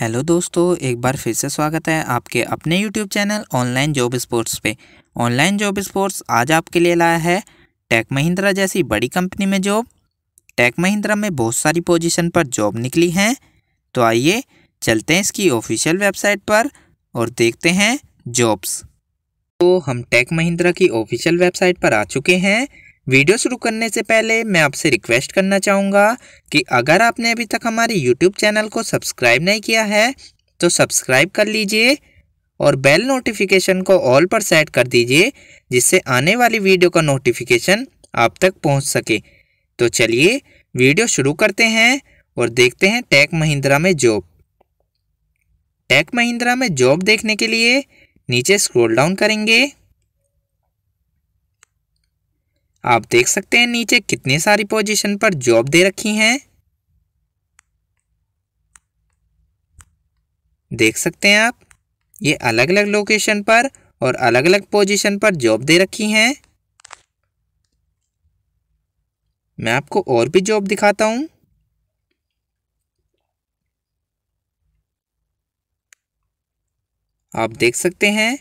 hello दोस्तों एक बार फिर से स्वागत है आपके अपने YouTube channel online job sports पे ऑनलाइन जॉब स्पोर्ट्स आज आपके लिए लाया है टेक महिंद्रा जैसी बड़ी कंपनी में जॉब टेक महिंद्रा में बहुत सारी पोजीशन पर जॉब निकली हैं तो आइए चलते हैं इसकी ऑफिशियल वेबसाइट पर और देखते हैं जॉब्स तो हम टेक महिंद्रा की ऑफिशियल वेबसाइट पर आ चुके हैं वीडियो शुरू करने से पहले मैं आपसे रिक्वेस्ट करना चाहूँगा कि अगर आपने अभी तक हमारे यूट्यूब चैनल को सब्सक्राइब नहीं किया है तो सब्सक्राइब कर लीजिए और बेल नोटिफिकेशन को ऑल पर सेट कर दीजिए जिससे आने वाली वीडियो का नोटिफिकेशन आप तक पहुंच सके तो चलिए वीडियो शुरू करते हैं और देखते हैं टेक महिंद्रा में जॉब टेक महिंद्रा में जॉब देखने के लिए नीचे स्क्रोल डाउन करेंगे आप देख सकते हैं नीचे कितने सारी पोजीशन पर जॉब दे रखी हैं देख सकते हैं आप ये अलग अलग लोकेशन पर और अलग अलग पोजीशन पर जॉब दे रखी हैं मैं आपको और भी जॉब दिखाता हूं आप देख सकते हैं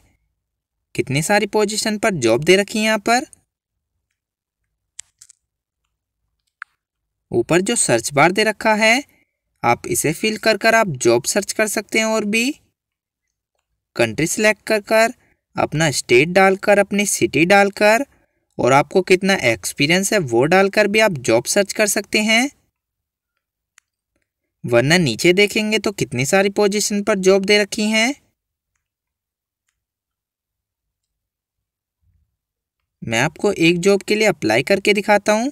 कितनी सारी पोजीशन पर जॉब दे रखी है यहां पर ऊपर जो सर्च बार दे रखा है आप इसे फिल कर कर आप जॉब सर्च कर सकते हैं और भी कंट्री सेलेक्ट कर कर अपना स्टेट डालकर अपनी सिटी डालकर और आपको कितना एक्सपीरियंस है वो डालकर भी आप जॉब सर्च कर सकते हैं वरना नीचे देखेंगे तो कितनी सारी पोजीशन पर जॉब दे रखी हैं मैं आपको एक जॉब के लिए अप्लाई करके दिखाता हूँ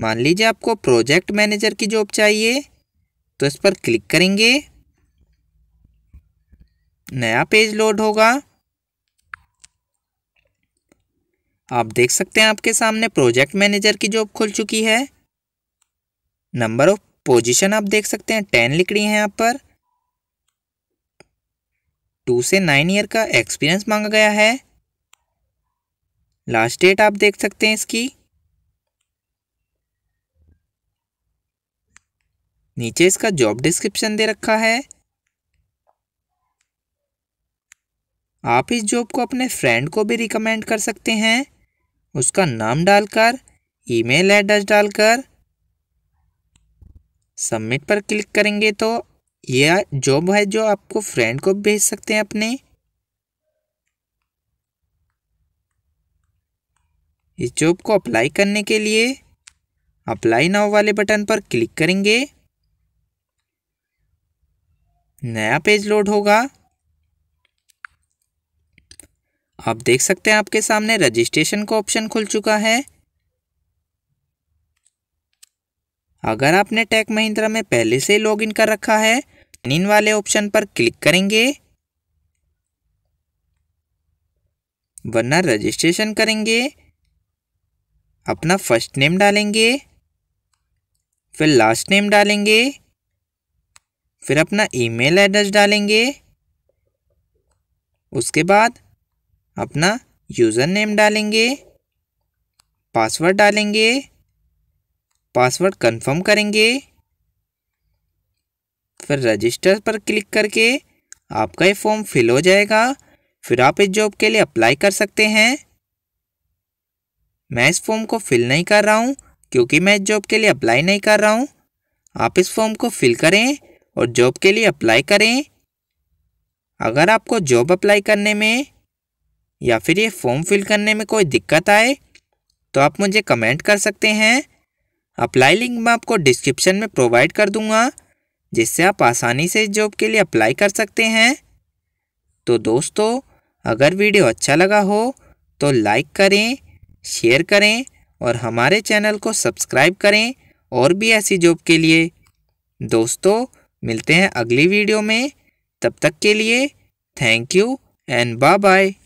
मान लीजिए आपको प्रोजेक्ट मैनेजर की जॉब चाहिए तो इस पर क्लिक करेंगे नया पेज लोड होगा आप देख सकते हैं आपके सामने प्रोजेक्ट मैनेजर की जॉब खुल चुकी है नंबर ऑफ पोजीशन आप देख सकते हैं टेन लिख रही है यहाँ पर टू से नाइन ईयर का एक्सपीरियंस मांगा गया है लास्ट डेट आप देख सकते हैं इसकी नीचे इसका जॉब डिस्क्रिप्शन दे रखा है आप इस जॉब को अपने फ्रेंड को भी रिकमेंड कर सकते हैं उसका नाम डालकर ईमेल एड्रेस डालकर सबमिट पर क्लिक करेंगे तो यह जॉब है जो आपको फ्रेंड को भेज सकते हैं अपने इस जॉब को अप्लाई करने के लिए अप्लाई नाउ वाले बटन पर क्लिक करेंगे नया पेज लोड होगा आप देख सकते हैं आपके सामने रजिस्ट्रेशन का ऑप्शन खुल चुका है अगर आपने टेक महिंद्रा में पहले से लॉगिन कर रखा है इन वाले ऑप्शन पर क्लिक करेंगे वरना रजिस्ट्रेशन करेंगे अपना फर्स्ट नेम डालेंगे फिर लास्ट नेम डालेंगे फिर अपना ईमेल एड्रेस डालेंगे उसके बाद अपना यूज़र नेम डालेंगे पासवर्ड डालेंगे पासवर्ड कंफर्म करेंगे फिर रजिस्टर पर क्लिक करके आपका ये फॉर्म फिल हो जाएगा फिर आप इस जॉब के लिए अप्लाई कर सकते हैं मैं इस फॉर्म को फिल नहीं कर रहा हूँ क्योंकि मैं इस जॉब के लिए अप्लाई नहीं कर रहा हूँ आप इस फॉर्म को फिल करें और जॉब के लिए अप्लाई करें अगर आपको जॉब अप्लाई करने में या फिर ये फॉर्म फिल करने में कोई दिक्कत आए तो आप मुझे कमेंट कर सकते हैं अप्लाई लिंक मैं आपको डिस्क्रिप्शन में प्रोवाइड कर दूंगा जिससे आप आसानी से जॉब के लिए अप्लाई कर सकते हैं तो दोस्तों अगर वीडियो अच्छा लगा हो तो लाइक करें शेयर करें और हमारे चैनल को सब्सक्राइब करें और भी ऐसी जॉब के लिए दोस्तों मिलते हैं अगली वीडियो में तब तक के लिए thank you and bye bye